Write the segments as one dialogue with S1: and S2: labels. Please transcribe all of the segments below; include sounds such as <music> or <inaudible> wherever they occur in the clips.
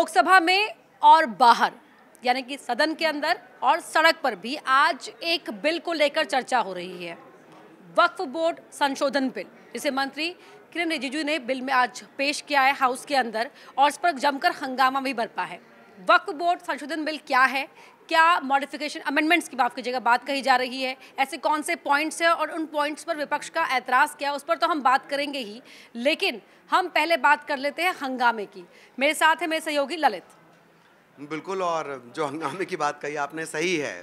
S1: लोकसभा में और बाहर यानी कि सदन के अंदर और सड़क पर भी आज एक बिल को लेकर चर्चा हो रही है वक्फ बोर्ड संशोधन बिल जिसे मंत्री किरण रिजिजू ने बिल में आज पेश किया है हाउस के अंदर और इस पर जमकर हंगामा भी बरपा है वक्फ बोर्ड संशोधन बिल क्या है क्या मॉडिफिकेशन अमेंडमेंट्स की माफ कीजिएगा बात कही जा रही है ऐसे कौन से पॉइंट्स हैं और उन पॉइंट्स पर विपक्ष का एतराज़ क्या उस पर तो हम बात करेंगे ही लेकिन हम पहले बात कर लेते हैं हंगामे की मेरे साथ है मेरे सहयोगी ललित
S2: बिल्कुल और जो हंगामे की बात कही आपने सही है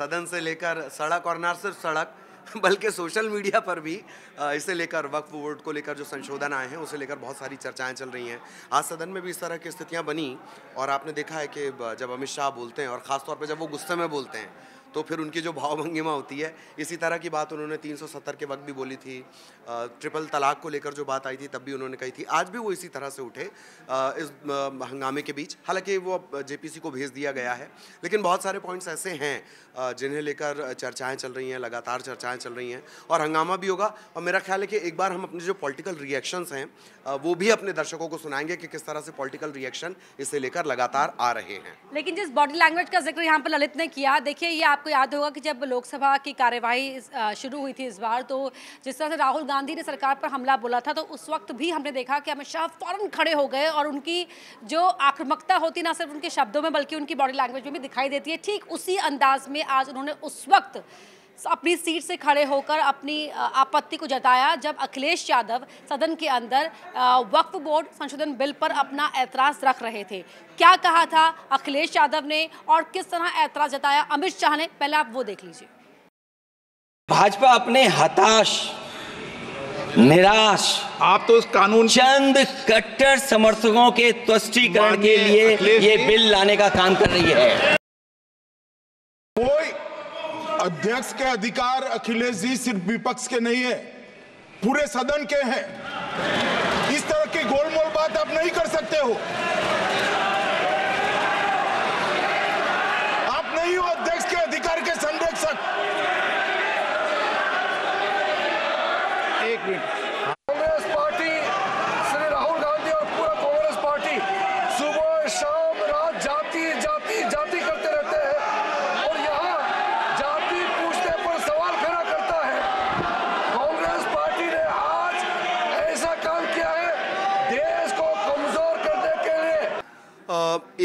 S2: सदन से लेकर सड़क और न सिर्फ सड़क <laughs> बल्कि सोशल मीडिया पर भी इसे लेकर वक्फ बोर्ड को लेकर जो संशोधन आए हैं उसे लेकर बहुत सारी चर्चाएं चल रही हैं आज सदन में भी इस तरह की स्थितियाँ बनी और आपने देखा है कि जब अमित शाह बोलते हैं और ख़ासतौर पर जब वो गुस्से में बोलते हैं तो फिर उनकी जो भाव भंगिमा होती है इसी तरह की बात उन्होंने 370 के वक्त भी बोली थी ट्रिपल तलाक को लेकर जो बात आई थी तब भी उन्होंने कही थी आज भी वो इसी तरह से उठे इस हंगामे के बीच हालांकि वो जेपीसी को भेज दिया गया है लेकिन बहुत सारे पॉइंट्स ऐसे हैं जिन्हें लेकर चर्चाएँ चल रही हैं लगातार चर्चाएँ चल रही हैं और हंगामा भी होगा और मेरा ख्याल है कि एक बार हम अपने जो पॉलिटिकल रिएक्शंस हैं वो भी अपने दर्शकों को सुनाएंगे कि किस तरह से पॉलिटिकल रिएक्शन इसे लेकर लगातार आ रहे हैं
S1: लेकिन जिस बॉडी लैंग्वेज का जिक्र यहाँ पर ललित ने किया देखिए ये आपको आपको याद होगा कि जब लोकसभा की कार्यवाही शुरू हुई थी इस बार तो जिस तरह से राहुल गांधी ने सरकार पर हमला बोला था तो उस वक्त भी हमने देखा कि अमित शाह फ़ौरन खड़े हो गए और उनकी जो आक्रमकता होती ना सिर्फ उनके शब्दों में बल्कि उनकी बॉडी लैंग्वेज में भी दिखाई देती है ठीक उसी अंदाज में आज उन्होंने उस वक्त अपनी सीट से खड़े होकर अपनी आपत्ति को जताया जब अखिलेश यादव सदन के अंदर वक्फ बोर्ड संशोधन बिल पर अपना ऐतराज़ रख रहे थे क्या कहा था अखिलेश यादव ने और किस तरह ऐतराज़ जताया अमित शाह ने पहले आप वो देख लीजिए
S2: भाजपा अपने हताश निराश आप तो उस कानून चंद कट्टर समर्थकों के त्वष्टीकरण के लिए ये बिल लाने का काम कर रही है अध्यक्ष के अधिकार अखिलेश जी सिर्फ विपक्ष के नहीं है पूरे सदन के हैं इस तरह की गोलमोल बात आप नहीं कर सकते हो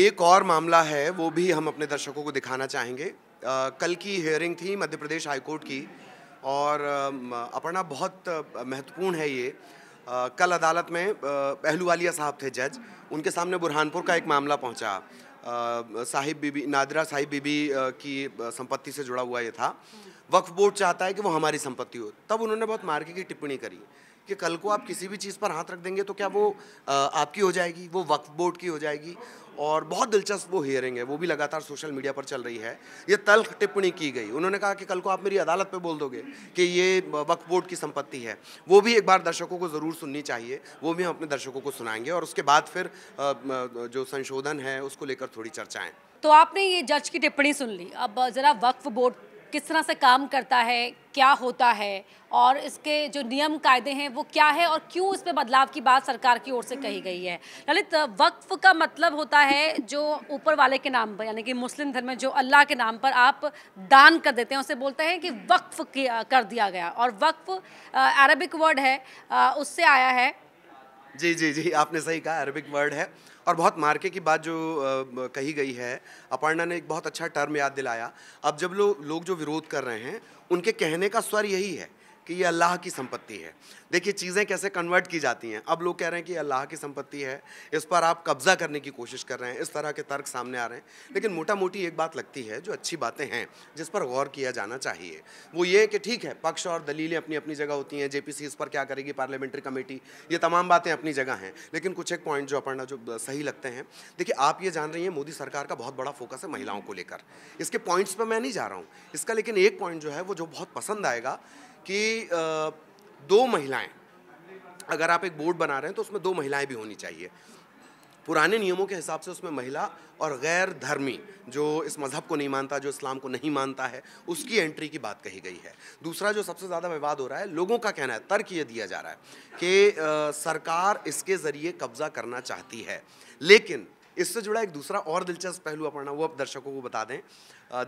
S2: एक और मामला है वो भी हम अपने दर्शकों को दिखाना चाहेंगे आ, कल की हियरिंग थी मध्य प्रदेश हाईकोर्ट की और अपना बहुत महत्वपूर्ण है ये आ, कल अदालत में पहलूवालिया साहब थे जज उनके सामने बुरहानपुर का एक मामला पहुंचा साहिब बीबी नादरा साहिब बीबी की संपत्ति से जुड़ा हुआ ये था वक्फ बोर्ड चाहता है कि वो हमारी संपत्ति हो तब उन्होंने बहुत मार्के की टिप्पणी करी कि कल को आप किसी भी चीज़ पर हाथ रख देंगे तो क्या वो आपकी हो जाएगी वो वक्फ बोर्ड की हो जाएगी और बहुत दिलचस्प वो हियरिंग है वो भी लगातार सोशल मीडिया पर चल रही है ये तल्ख टिप्पणी की गई उन्होंने कहा कि कल को आप मेरी अदालत पे बोल दोगे कि ये वक्फ बोर्ड की संपत्ति है वो भी एक बार दर्शकों को ज़रूर सुननी चाहिए वो भी हम अपने दर्शकों को सुनाएंगे और उसके बाद फिर जो संशोधन है उसको लेकर थोड़ी चर्चाएँ
S1: तो आपने ये जज की टिप्पणी सुन ली अब ज़रा वक्फ बोर्ड किस तरह से काम करता है क्या होता है और इसके जो नियम कायदे हैं वो क्या है और क्यों इस पे बदलाव की बात सरकार की ओर से कही गई है ललित वक्फ का मतलब होता है जो ऊपर वाले के नाम पर यानी कि मुस्लिम धर्म में जो अल्लाह के नाम पर आप दान कर देते हैं उसे बोलते हैं कि वक्फ कर दिया गया और वक्फ अरबिक वर्ड है उससे आया है
S2: जी जी जी आपने सही कहा अरबिक वर्ड है और बहुत मार्के की बात जो आ, कही गई है अपर्णा ने एक बहुत अच्छा टर्म याद दिलाया अब जब लोग लोग जो विरोध कर रहे हैं उनके कहने का स्वर यही है कि ये अल्लाह की संपत्ति है देखिए चीज़ें कैसे कन्वर्ट की जाती हैं अब लोग कह रहे हैं कि अल्लाह की संपत्ति है इस पर आप कब्ज़ा करने की कोशिश कर रहे हैं इस तरह के तर्क सामने आ रहे हैं लेकिन मोटा मोटी एक बात लगती है जो अच्छी बातें हैं जिस पर गौर किया जाना चाहिए वो ये कि ठीक है पक्ष और दलीलें अपनी अपनी जगह होती हैं जे इस पर क्या करेगी पार्लियामेंट्री कमेटी ये तमाम बातें अपनी जगह हैं लेकिन कुछ एक पॉइंट जो अपना जो सही लगते हैं देखिए आप ये जान रही हैं मोदी सरकार का बहुत बड़ा फोकस है महिलाओं को लेकर इसके पॉइंट्स पर मैं नहीं जा रहा हूँ इसका लेकिन एक पॉइंट जो है वो जो बहुत पसंद आएगा कि दो महिलाएं अगर आप एक बोर्ड बना रहे हैं तो उसमें दो महिलाएं भी होनी चाहिए पुराने नियमों के हिसाब से उसमें महिला और गैर धर्मी जो इस मज़हब को नहीं मानता जो इस्लाम को नहीं मानता है उसकी एंट्री की बात कही गई है दूसरा जो सबसे ज़्यादा विवाद हो रहा है लोगों का कहना है तर्क ये दिया जा रहा है कि सरकार इसके ज़रिए कब्ज़ा करना चाहती है लेकिन इससे जुड़ा एक दूसरा और दिलचस्प पहलू अपना वो अब दर्शकों को बता दें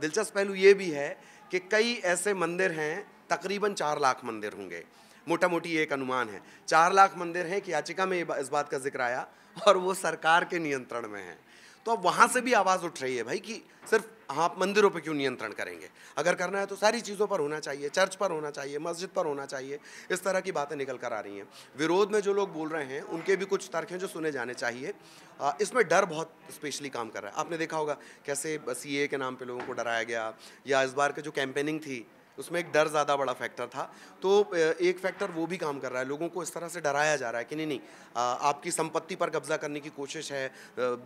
S2: दिलचस्प पहलू ये भी है कि कई ऐसे मंदिर हैं तकरीबन चार लाख मंदिर होंगे मोटा मोटी एक अनुमान है चार लाख मंदिर हैं कि याचिका में इस बात का जिक्र आया और वो सरकार के नियंत्रण में है तो अब वहाँ से भी आवाज़ उठ रही है भाई कि सिर्फ आप मंदिरों पर क्यों नियंत्रण करेंगे अगर करना है तो सारी चीज़ों पर होना चाहिए चर्च पर होना चाहिए मस्जिद पर होना चाहिए इस तरह की बातें निकल कर आ रही हैं विरोध में जो लोग बोल रहे हैं उनके भी कुछ तर्क हैं जो सुने जाने चाहिए इसमें डर बहुत स्पेशली काम कर रहा है आपने देखा होगा कैसे सी के नाम पर लोगों को डराया गया या इस बार की जो कैंपेनिंग थी उसमें एक डर ज़्यादा बड़ा फैक्टर था तो एक फैक्टर वो भी काम कर रहा है लोगों को इस तरह से डराया जा रहा है कि नहीं नहीं आपकी संपत्ति पर कब्जा करने की कोशिश है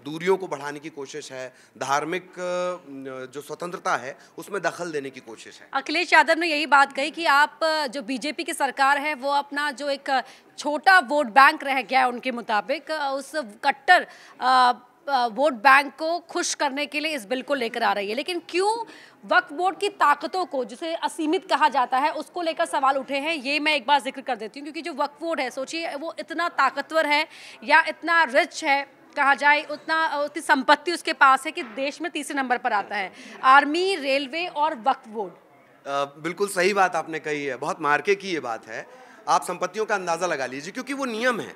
S2: दूरियों को बढ़ाने की कोशिश है धार्मिक जो स्वतंत्रता है उसमें दखल देने की कोशिश है
S1: अखिलेश यादव ने यही बात कही कि आप जो बीजेपी की सरकार है वो अपना जो एक छोटा वोट बैंक रह गया है उनके मुताबिक उस कट्टर वोट बैंक को खुश करने के लिए इस बिल को लेकर आ रही है लेकिन क्यों वक्फ बोर्ड की ताकतों को जिसे असीमित कहा जाता है उसको लेकर सवाल उठे हैं ये मैं एक बार जिक्र कर देती हूँ क्योंकि जो वक्फ बोर्ड है सोचिए वो इतना ताकतवर है या इतना रिच है कहा जाए उतना उतनी संपत्ति उसके पास है कि देश में तीसरे नंबर पर आता है आर्मी रेलवे और वक्फ
S2: बोर्ड बिल्कुल सही बात आपने कही है बहुत मार्के की ये बात है आप संपत्तियों का अंदाज़ा लगा लीजिए क्योंकि वो नियम है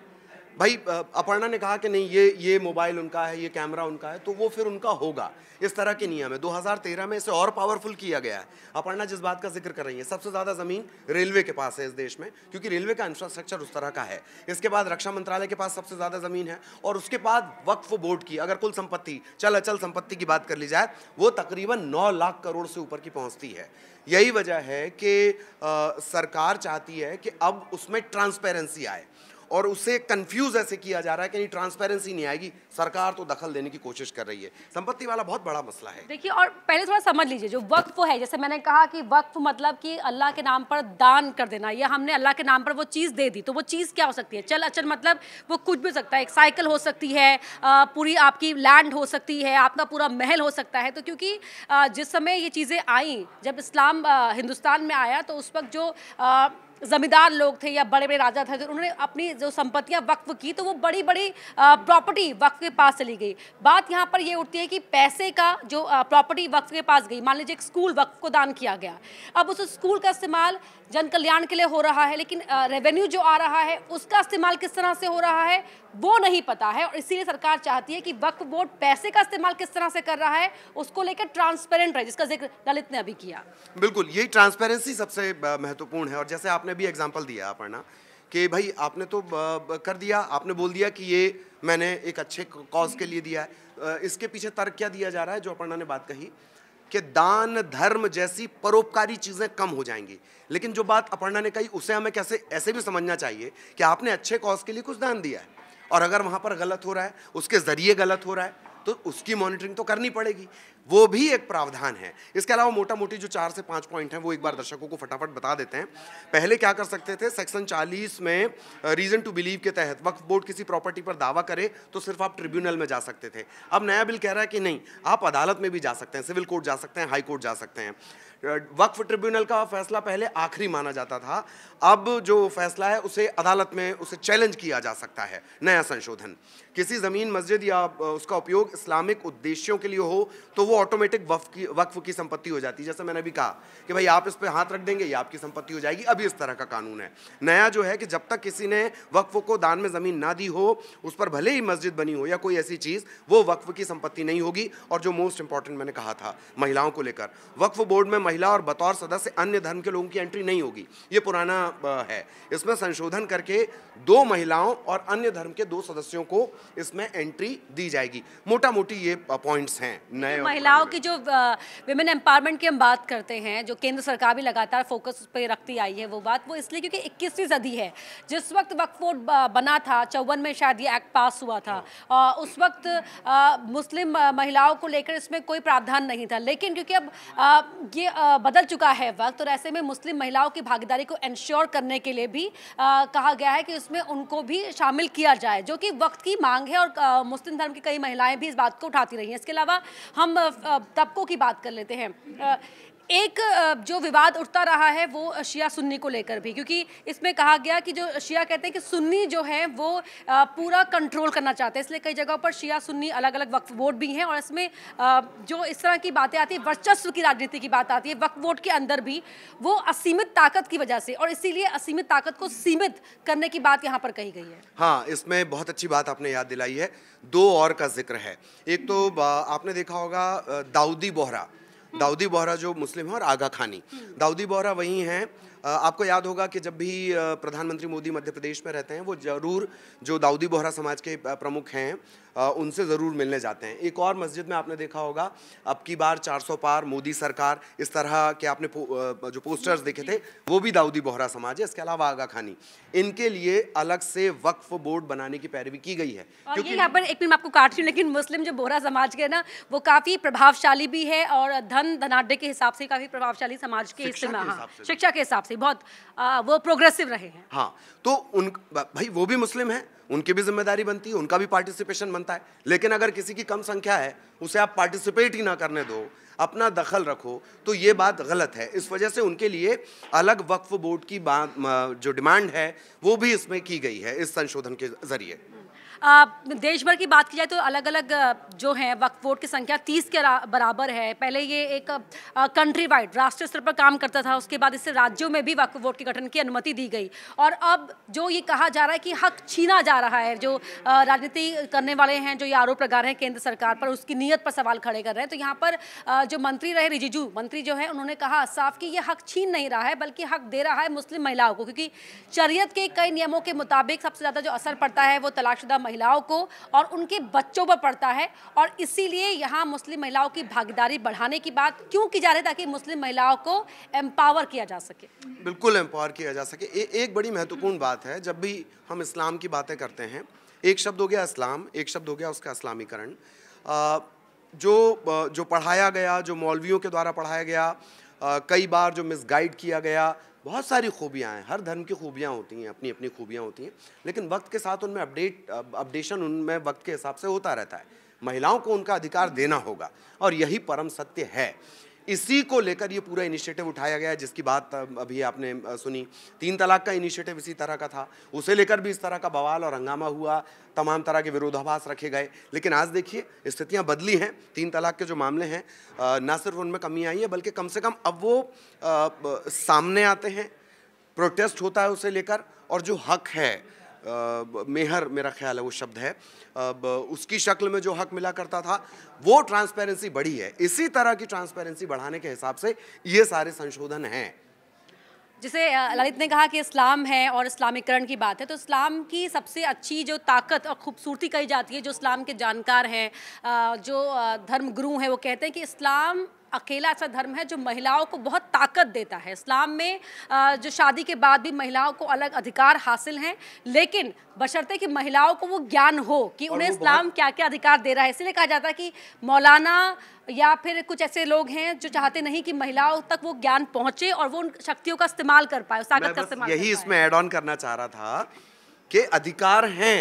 S2: भाई अपर्णा ने कहा कि नहीं ये ये मोबाइल उनका है ये कैमरा उनका है तो वो फिर उनका होगा इस तरह के नियम है 2013 में इसे और पावरफुल किया गया है अपर्णा जिस बात का जिक्र कर रही है सबसे ज़्यादा ज़मीन रेलवे के पास है इस देश में क्योंकि रेलवे का इंफ्रास्ट्रक्चर उस तरह का है इसके बाद रक्षा मंत्रालय के पास सबसे ज़्यादा ज़मीन है और उसके बाद वक्फ बोर्ड की अगर कुल संपत्ति चल अचल संपत्ति की बात कर ली जाए वो तकरीबन नौ लाख करोड़ से ऊपर की पहुँचती है यही वजह है कि सरकार चाहती है कि अब उसमें ट्रांसपेरेंसी आए और उसे कंफ्यूज ऐसे किया जा रहा है कि नहीं ट्रांसपेरेंसी नहीं आएगी सरकार तो दखल देने की कोशिश कर रही है संपत्ति वाला बहुत बड़ा मसला है
S1: देखिए और पहले थोड़ा समझ लीजिए जो वक्फ है जैसे मैंने कहा कि वक्फ मतलब कि अल्लाह के नाम पर दान कर देना या हमने अल्लाह के नाम पर वो चीज़ दे दी तो वो चीज़ क्या हो सकती है चल अचल मतलब वो कुछ भी हो सकता है एक साइकिल हो सकती है पूरी आपकी लैंड हो सकती है आपका पूरा महल हो सकता है तो क्योंकि जिस समय ये चीज़ें आई जब इस्लाम हिंदुस्तान में आया तो उस वक्त जो ज़मींदार लोग थे या बड़े बड़े राजा थे उन्होंने अपनी जो संपत्तियां वक्फ की तो वो बड़ी बड़ी प्रॉपर्टी वक्फ के पास चली गई बात यहाँ पर ये उठती है कि पैसे का जो प्रॉपर्टी वक्फ के पास गई मान लीजिए एक स्कूल वक्फ को दान किया गया अब उस स्कूल का इस्तेमाल जन कल्याण के लिए हो रहा है लेकिन रेवेन्यू जो आ रहा है उसका इस्तेमाल किस तरह से हो रहा है वो नहीं पता है और इसीलिए सरकार चाहती है कि वक्फ बोर्ड पैसे का इस्तेमाल किस तरह से कर रहा है उसको लेकर ट्रांसपेरेंट रहे जिसका जिक्र दलित ने अभी किया
S2: बिल्कुल यही ट्रांसपेरेंसी सबसे महत्वपूर्ण है और जैसे आपने भी एग्जाम्पल दिया अपर्णा कि भाई आपने तो कर दिया आपने बोल दिया कि ये मैंने एक अच्छे कॉज के लिए दिया है इसके पीछे तर्क क्या दिया जा रहा है जो अपर्णा ने बात कही कि दान धर्म जैसी परोपकारी चीज़ें कम हो जाएंगी लेकिन जो बात अपर्णा ने कही उसे हमें कैसे ऐसे भी समझना चाहिए कि आपने अच्छे कॉज के लिए कुछ दान दिया है और अगर वहाँ पर गलत हो रहा है उसके ज़रिए गलत हो रहा है तो उसकी मॉनिटरिंग तो करनी पड़ेगी वो भी एक प्रावधान है इसके अलावा मोटा मोटी जो चार से पाँच पॉइंट हैं वो एक बार दर्शकों को फटाफट बता देते हैं पहले क्या कर सकते थे सेक्शन 40 में रीज़न टू बिलीव के तहत वक्फ बोर्ड किसी प्रॉपर्टी पर दावा करे तो सिर्फ आप ट्रिब्यूनल में जा सकते थे अब नया बिल कह रहा है कि नहीं आप अदालत में भी जा सकते हैं सिविल कोर्ट जा सकते हैं हाई कोर्ट जा सकते हैं वक्फ ट्रिब्यूनल का फैसला पहले आखिरी माना जाता था अब जो फैसला है उसे अदालत में उसे चैलेंज किया जा सकता है नया संशोधन किसी ज़मीन मस्जिद या उसका उपयोग इस्लामिक उद्देश्यों के लिए हो तो वो वो ऑटोमेटिक वक्फ की वक्फ की संपत्ति हो जाती है जैसा मैंने अभी कहा कि भाई आप इस पर हाथ रख देंगे ये आपकी संपत्ति हो जाएगी अभी इस तरह का कानून है नया जो है कि जब तक किसी ने वक्फ को दान में ज़मीन ना दी हो उस पर भले ही मस्जिद बनी हो या कोई ऐसी चीज़ वो वक्फ की संपत्ति नहीं होगी और जो मोस्ट इंपॉर्टेंट मैंने कहा था महिलाओं को लेकर वक्फ बोर्ड में महिला और बतौर सदस्य अन्य धर्म के लोगों की एंट्री नहीं होगी ये पुराना है इसमें संशोधन करके दो महिलाओं और अन्य धर्म के दो सदस्यों को इसमें एंट्री दी जाएगी मोटा मोटी ये पॉइंट्स हैं नए तो महिलाओं की जो
S1: विमेन एम्पावरमेंट की हम बात करते हैं जो केंद्र सरकार भी लगातार फोकस उस पर रखती आई है वो बात वो इसलिए क्योंकि इक्कीसवीं सदी है जिस वक्त वक्फ बोर्ड बना था चौवन में शायद ये एक्ट पास हुआ था आ, उस वक्त आ, मुस्लिम महिलाओं को लेकर इसमें कोई प्रावधान नहीं था लेकिन क्योंकि अब आ, ये आ, बदल चुका है वक्त और ऐसे में मुस्लिम महिलाओं की भागीदारी को इंश्योर करने के लिए भी आ, कहा गया है कि उसमें उनको भी शामिल किया जाए जो कि वक्त की मांग है और आ, मुस्लिम धर्म की कई महिलाएं भी इस बात को उठाती रही हैं इसके अलावा हम तबकों की बात कर लेते हैं एक जो विवाद उठता रहा है वो शिया सुन्नी को लेकर भी क्योंकि इसमें कहा गया कि जो शिया कहते हैं कि सुन्नी जो है वो पूरा कंट्रोल करना चाहते हैं इसलिए कई जगहों पर शिया सुन्नी अलग अलग वक्फ वोट भी हैं और इसमें जो इस तरह की बातें आती है वर्चस्व की राजनीति की बात आती है वक्फ वोट के अंदर भी वो असीमित ताकत की वजह से और इसीलिए असीमित ताकत को सीमित करने की बात यहाँ पर कही गई है
S2: हाँ इसमें बहुत अच्छी बात आपने याद दिलाई है दो और का जिक्र है एक तो आपने देखा होगा दाऊदी बोहरा दाऊदी बोहरा जो मुस्लिम है और आगा खानी हम्म। दाऊदी बोहरा वही हैं आपको याद होगा कि जब भी प्रधानमंत्री मोदी मध्य प्रदेश में रहते हैं वो ज़रूर जो दाऊदी बोहरा समाज के प्रमुख हैं उनसे ज़रूर मिलने जाते हैं एक और मस्जिद में आपने देखा होगा अब की बार 400 पार मोदी सरकार इस तरह के आपने पो, जो पोस्टर्स देखे थे वो भी दाऊदी बोहरा समाज है इसके अलावा आगा खानी इनके लिए अलग से वक्फ बोर्ड बनाने की पैरवी की गई है क्योंकि यहाँ
S1: पर एक मिनट आपको काट रही हूँ लेकिन मुस्लिम जो बोहरा समाज के ना वो काफ़ी प्रभावशाली भी है और धन धनाढ़ के हिसाब से काफ़ी प्रभावशाली समाज के हाँ, शिक्षा के हिसाब से बहुत वो प्रोग्रेसिव रहे हैं
S2: हाँ तो उन भाई वो भी मुस्लिम हैं उनकी भी जिम्मेदारी बनती है उनका भी पार्टिसिपेशन बनता है लेकिन अगर किसी की कम संख्या है उसे आप पार्टिसिपेट ही ना करने दो अपना दखल रखो तो ये बात गलत है इस वजह से उनके लिए अलग वक्फ बोर्ड की जो डिमांड है वो भी इसमें की गई है इस संशोधन के ज़रिए
S1: देश भर की बात की जाए तो अलग अलग जो हैं वक्त वोट की संख्या तीस के बराबर है पहले ये एक कंट्री वाइड राष्ट्रीय स्तर पर काम करता था उसके बाद इससे राज्यों में भी वक्त वोट के गठन की अनुमति दी गई और अब जो ये कहा जा रहा है कि हक छीना जा रहा है जो राजनीति करने वाले हैं जो ये आरोप लगा रहे हैं केंद्र सरकार पर उसकी नीयत पर सवाल खड़े कर रहे हैं तो यहाँ पर जो मंत्री रहे रिजिजू मंत्री जो है उन्होंने कहा साफ कि ये हक छीन नहीं रहा है बल्कि हक दे रहा है मुस्लिम महिलाओं को क्योंकि शरीय के कई नियमों के मुताबिक सबसे ज़्यादा जो असर पड़ता है वो तलाकशुदा महिलाओं को और उनके बच्चों पर पड़ता है और इसीलिए यहाँ मुस्लिम महिलाओं की भागीदारी बढ़ाने की बात क्यों की जा रही है ताकि मुस्लिम महिलाओं को एम्पावर किया जा सके बिल्कुल
S2: एम्पावर किया जा सके ए, एक बड़ी महत्वपूर्ण बात है जब भी हम इस्लाम की बातें करते हैं एक शब्द हो गया इस्लाम एक शब्द हो गया उसका इस्लामीकरण जो जो पढ़ाया गया जो मौलवियों के द्वारा पढ़ाया गया कई बार जो मिसगाइड किया गया बहुत सारी खूबियाँ हैं हर धर्म की खूबियाँ होती हैं अपनी अपनी खूबियाँ होती हैं लेकिन वक्त के साथ उनमें अपडेट अपडेशन उनमें वक्त के हिसाब से होता रहता है महिलाओं को उनका अधिकार देना होगा और यही परम सत्य है इसी को लेकर ये पूरा इनिशिएटिव उठाया गया है जिसकी बात अभी आपने सुनी तीन तलाक का इनिशिएटिव इसी तरह का था उसे लेकर भी इस तरह का बवाल और हंगामा हुआ तमाम तरह के विरोधाभास रखे गए लेकिन आज देखिए स्थितियाँ बदली हैं तीन तलाक के जो मामले हैं ना सिर्फ उनमें कमी आई है बल्कि कम से कम अब वो आ, सामने आते हैं प्रोटेस्ट होता है उसे लेकर और जो हक है मेहर मेरा ख्याल है वो शब्द है अब उसकी शक्ल में जो हक मिला करता था वो ट्रांसपेरेंसी बढ़ी है इसी तरह की ट्रांसपेरेंसी बढ़ाने के हिसाब से ये सारे संशोधन हैं
S1: जैसे ललित ने कहा कि इस्लाम है और इस्लामीकरण की बात है तो इस्लाम की सबसे अच्छी जो ताकत और खूबसूरती कही जाती है जो इस्लाम के जानकार हैं जो धर्म गुरु हैं वो कहते हैं कि इस्लाम अकेला ऐसा धर्म है जो महिलाओं को बहुत ताकत देता है इस्लाम में जो शादी के बाद भी महिलाओं को अलग अधिकार हासिल हैं लेकिन बशर्ते कि महिलाओं को वो ज्ञान हो कि उन्हें इस्लाम क्या क्या अधिकार दे रहा है इसीलिए कहा जाता है कि मौलाना या फिर कुछ ऐसे लोग हैं जो चाहते नहीं कि महिलाओं तक वो ज्ञान पहुंचे और वो उन शक्तियों का इस्तेमाल कर पाए ताकत का इस्तेमाल यही
S2: इसमें एड ऑन करना चाह रहा था कि अधिकार हैं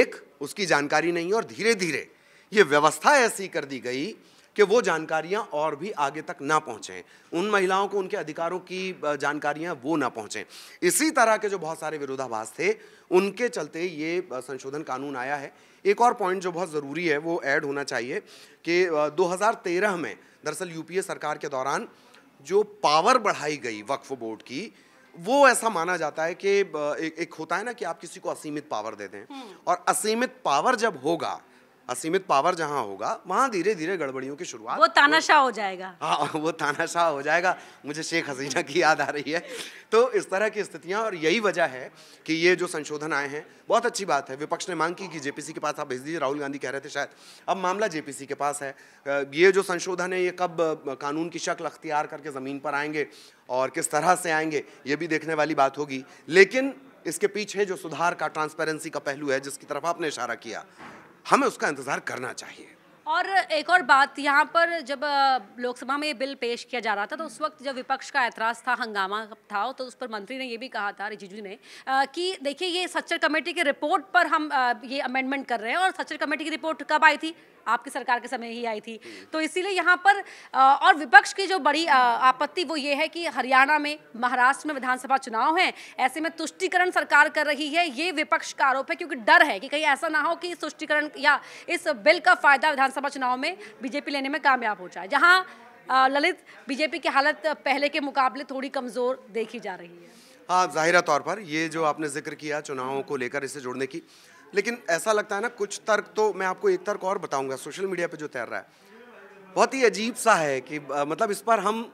S2: एक उसकी जानकारी नहीं और धीरे धीरे ये व्यवस्था ऐसी कर दी गई कि वो जानकारियाँ और भी आगे तक ना पहुँचें उन महिलाओं को उनके अधिकारों की जानकारियाँ वो ना पहुँचें इसी तरह के जो बहुत सारे विरोधाभास थे उनके चलते ये संशोधन कानून आया है एक और पॉइंट जो बहुत ज़रूरी है वो ऐड होना चाहिए कि 2013 में दरअसल यूपीए सरकार के दौरान जो पावर बढ़ाई गई वक्फ बोर्ड की वो ऐसा माना जाता है कि एक, एक होता है ना कि आप किसी को असीमित पावर दे दें हम्म। और असीमित पावर जब होगा असीमित पावर जहाँ होगा वहाँ धीरे धीरे गड़बड़ियों की शुरुआत वो
S1: तानाशाह हो जाएगा हाँ
S2: वो तानाशाह हो जाएगा मुझे शेख हसीना की याद आ रही है तो इस तरह की स्थितियाँ और यही वजह है कि ये जो संशोधन आए हैं बहुत अच्छी बात है विपक्ष ने मांग की कि जेपीसी के पास आप भेज दीजिए राहुल गांधी कह रहे थे शायद अब मामला जेपीसी के पास है ये जो संशोधन है ये कब कानून की शक्ल अख्तियार करके ज़मीन पर आएंगे और किस तरह से आएंगे ये भी देखने वाली बात होगी लेकिन इसके पीछे जो सुधार का ट्रांसपेरेंसी का पहलू है जिसकी तरफ आपने इशारा किया हमें उसका इंतजार करना चाहिए
S1: और एक और बात यहाँ पर जब लोकसभा में ये बिल पेश किया जा रहा था तो उस वक्त जब विपक्ष का एतराज़ था हंगामा था तो उस पर मंत्री ने ये भी कहा था रिजिजू ने कि देखिए ये सच्चर कमेटी की रिपोर्ट पर हम ये अमेंडमेंट कर रहे हैं और सच्चर कमेटी की रिपोर्ट कब आई थी आपकी सरकार के समय ही आई थी तो इसीलिए यहाँ पर और विपक्ष की जो बड़ी आपत्ति वो ये है कि हरियाणा में महाराष्ट्र में विधानसभा चुनाव हैं ऐसे में तुष्टिकरण सरकार कर रही है ये विपक्ष का आरोप है क्योंकि डर है कि कहीं ऐसा ना हो कि इस तुष्टिकरण या इस बिल का फायदा विधानसभा चुनाव में बीजेपी लेने में कामयाब हो जाए जहाँ ललित बीजेपी की हालत पहले के मुकाबले थोड़ी कमज़ोर देखी जा रही है
S2: हाँ जाहिर तौर पर ये जो आपने जिक्र किया चुनावों को लेकर इसे जोड़ने की लेकिन ऐसा लगता है ना कुछ तर्क तो मैं आपको एक तर्क और बताऊंगा सोशल मीडिया पे जो तैर रहा है बहुत ही अजीब सा है कि मतलब इस पर हम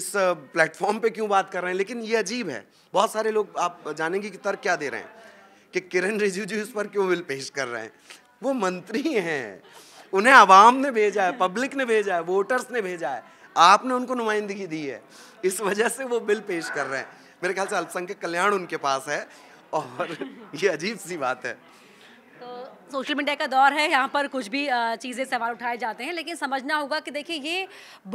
S2: इस प्लेटफॉर्म पे क्यों बात कर रहे हैं लेकिन ये अजीब है बहुत सारे लोग आप जानेंगे कि तर्क क्या दे रहे हैं कि किरण रिजिजू इस पर क्यों बिल पेश कर रहे हैं वो मंत्री हैं उन्हें आवाम ने भेजा है पब्लिक ने भेजा है वोटर्स ने भेजा है आपने उनको नुमाइंदगी दी है इस वजह से वो बिल पेश कर रहे हैं मेरे ख्याल से अल्पसंख्यक कल्याण उनके पास है और <laughs> ये अजीब सी बात है
S1: सोशल मीडिया का दौर है यहाँ पर कुछ भी चीज़ें सवाल उठाए जाते हैं लेकिन समझना होगा कि देखिए ये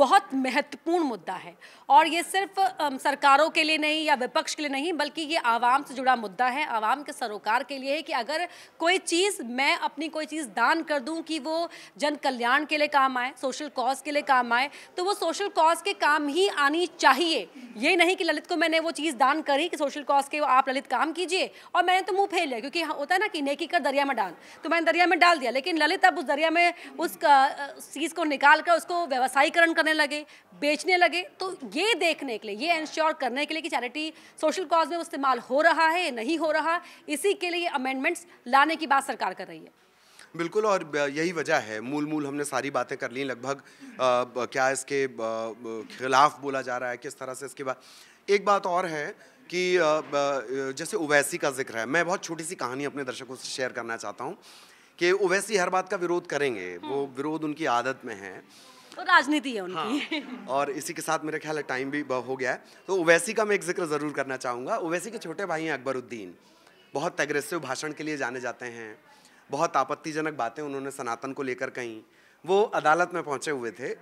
S1: बहुत महत्वपूर्ण मुद्दा है और ये सिर्फ सरकारों के लिए नहीं या विपक्ष के लिए नहीं बल्कि ये आवाम से जुड़ा मुद्दा है आवाम के सरोकार के लिए है कि अगर कोई चीज़ मैं अपनी कोई चीज़ दान कर दूँ कि वो जन कल्याण के लिए काम आए सोशल कॉज के लिए काम आए तो वो सोशल कॉज के काम ही आनी चाहिए ये नहीं कि ललित को मैंने वो चीज़ दान करी कि सोशल कॉज के आप ललित काम कीजिए और मैंने तो मुँह फेल लिया क्योंकि हाँ, होता है ना कि नेकी कर दरिया में डाल तो तो मैंने दरिया में डाल दिया लेकिन ललित अब उस दरिया में उस चीज़ को निकाल कर उसको व्यवसायीकरण करने लगे बेचने लगे तो ये देखने के लिए ये इंश्योर करने के लिए कि चैरिटी सोशल कॉज में इस्तेमाल हो रहा है नहीं हो रहा इसी के लिए अमेंडमेंट्स लाने की बात सरकार कर रही है
S2: बिल्कुल और यही वजह है मूल मूल हमने सारी बातें कर ली लगभग क्या इसके खिलाफ बोला जा रहा है किस तरह से इसके बाद एक बात और है कि जैसे ओवैसी का जिक्र है मैं बहुत छोटी सी कहानी अपने दर्शकों से शेयर करना चाहता हूँ कि ओवैसी हर बात का विरोध करेंगे वो हाँ। विरोध उनकी आदत में है
S1: तो राजनीति है उनकी हाँ।
S2: और इसी के साथ मेरे ख्याल है टाइम भी हो गया है तो ओवैसी का मैं एक जिक्र ज़रूर करना चाहूँगा ओवैसी के छोटे भाई हैं अकबरुद्दीन बहुत एग्रेसिव भाषण के लिए जाने जाते हैं बहुत आपत्तिजनक बातें उन्होंने सनातन को लेकर कहीं वो अदालत में पहुंचे हुए थे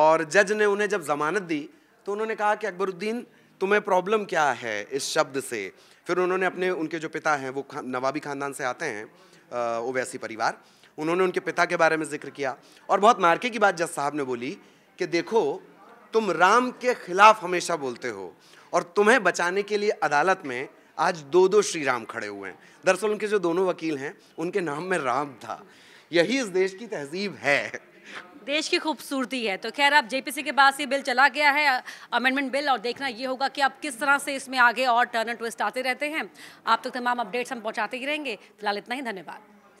S2: और जज ने उन्हें जब जमानत दी तो उन्होंने कहा कि अकबरुद्दीन तुम्हें प्रॉब्लम क्या है इस शब्द से फिर उन्होंने अपने उनके जो पिता हैं वो नवाबी ख़ानदान से आते हैं ओवैसी परिवार उन्होंने उनके पिता के बारे में जिक्र किया और बहुत मार्के की बात जज साहब ने बोली कि देखो तुम राम के खिलाफ हमेशा बोलते हो और तुम्हें बचाने के लिए अदालत में आज दो दो श्री राम खड़े हुए हैं दरअसल उनके जो दोनों वकील हैं उनके नाम में राम था यही इस देश की तहजीब है
S1: देश की खूबसूरती है तो खैर आप जेपीसी के पास ये बिल चला गया है अमेंडमेंट बिल और देखना ये होगा कि आप किस तरह से इसमें आगे और टर्न एंड ट्विस्ट आते रहते हैं आप तक तो तमाम अपडेट्स हम पहुंचाते ही रहेंगे फिलहाल इतना ही धन्यवाद